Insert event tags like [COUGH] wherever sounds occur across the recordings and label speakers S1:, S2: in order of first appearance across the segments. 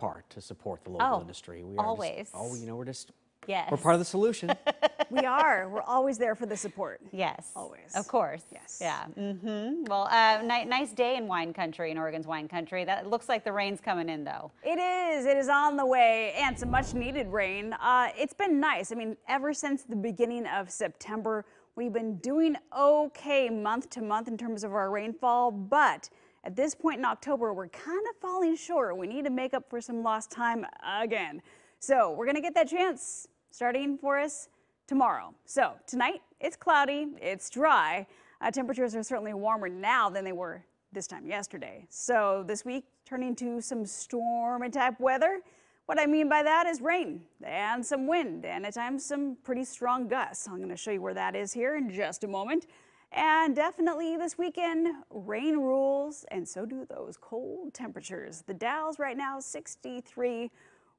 S1: part to support the local oh, industry. We are always. Just, oh, you know, we're just Yes. We're part of the solution. [LAUGHS] we are. We're always there for the support. Yes. Always. Of course. Yes. Yeah. Mm-hmm. Well, uh, ni nice day in wine country, in Oregon's wine country. That looks like the rain's coming in, though. It is. It is on the way, and some much needed rain. Uh, it's been nice. I mean, ever since the beginning of September, we've been doing okay month to month in terms of our rainfall, but at this point in October, we're kind of falling short. We need to make up for some lost time again. So we're going to get that chance starting for us tomorrow. So tonight, it's cloudy, it's dry. Uh, temperatures are certainly warmer now than they were this time yesterday. So this week, turning to some stormy type weather. What I mean by that is rain and some wind and at times some pretty strong gusts. I'm going to show you where that is here in just a moment. And definitely this weekend, rain rules, and so do those cold temperatures. The Dow's right now 63.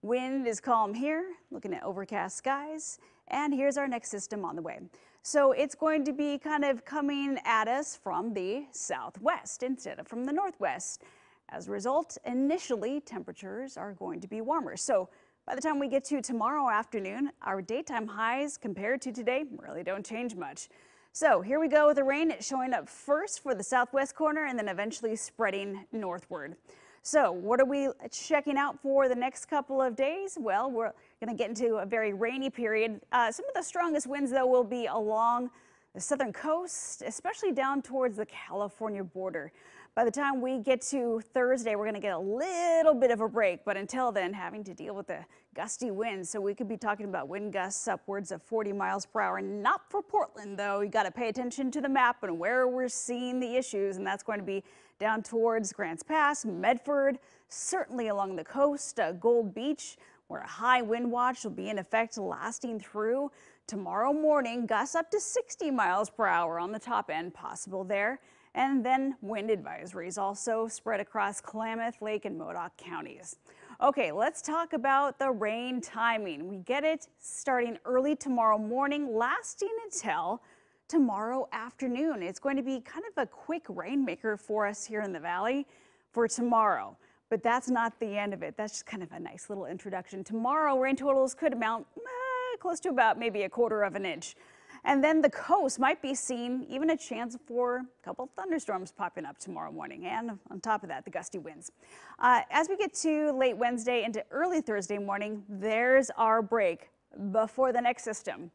S1: Wind is calm here, looking at overcast skies. And here's our next system on the way. So it's going to be kind of coming at us from the southwest instead of from the northwest. As a result, initially temperatures are going to be warmer. So by the time we get to tomorrow afternoon, our daytime highs compared to today really don't change much. So here we go with the rain showing up first for the southwest corner and then eventually spreading northward. So what are we checking out for the next couple of days? Well, we're going to get into a very rainy period. Uh, some of the strongest winds, though, will be along the southern coast, especially down towards the California border. By the time we get to Thursday, we're going to get a little bit of a break, but until then, having to deal with the gusty winds. So we could be talking about wind gusts upwards of 40 miles per hour. Not for Portland, though. You got to pay attention to the map and where we're seeing the issues, and that's going to be down towards Grants Pass, Medford, certainly along the coast, uh, Gold Beach, where a high wind watch will be in effect lasting through tomorrow morning. Gusts up to 60 miles per hour on the top end possible there. And then wind advisories also spread across Klamath, Lake, and Modoc counties. Okay, let's talk about the rain timing. We get it starting early tomorrow morning, lasting until tomorrow afternoon. It's going to be kind of a quick rainmaker for us here in the valley for tomorrow. But that's not the end of it. That's just kind of a nice little introduction. Tomorrow, rain totals could amount eh, uh, close to about maybe a quarter of an inch. And then the coast might be seeing even a chance for a couple thunderstorms popping up tomorrow morning. And on top of that, the gusty winds. Uh, as we get to late Wednesday into early Thursday morning, there's our break before the next system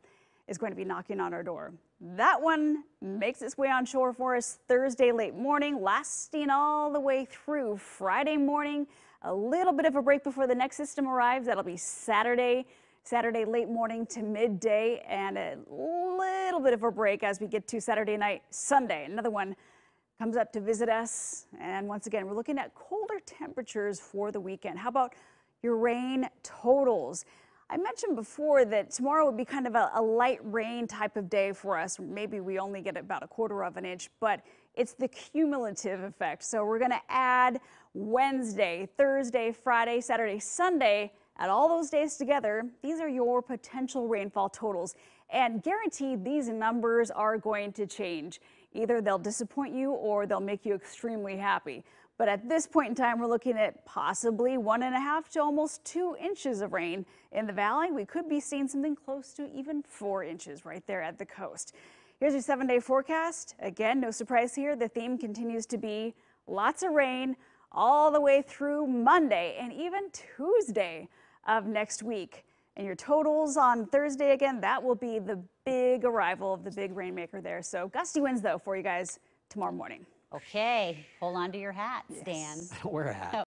S1: is going to be knocking on our door. That one makes its way onshore for us Thursday late morning, lasting all the way through Friday morning. A little bit of a break before the next system arrives. That'll be Saturday. Saturday late morning to midday and a little bit of a break as we get to Saturday night, Sunday. Another one comes up to visit us. And once again, we're looking at colder temperatures for the weekend. How about your rain totals? I mentioned before that tomorrow would be kind of a, a light rain type of day for us. Maybe we only get about a quarter of an inch, but it's the cumulative effect. So we're going to add Wednesday, Thursday, Friday, Saturday, Sunday at all those days together, these are your potential rainfall totals. And guaranteed, these numbers are going to change. Either they'll disappoint you or they'll make you extremely happy. But at this point in time, we're looking at possibly one and a half to almost two inches of rain in the valley. We could be seeing something close to even four inches right there at the coast. Here's your seven day forecast. Again, no surprise here. The theme continues to be lots of rain all the way through Monday and even Tuesday of next week. And your totals on Thursday again, that will be the big arrival of the big rainmaker there. So gusty winds though for you guys tomorrow morning. Okay, hold on to your hats, Stan. I don't wear a hat. Oh.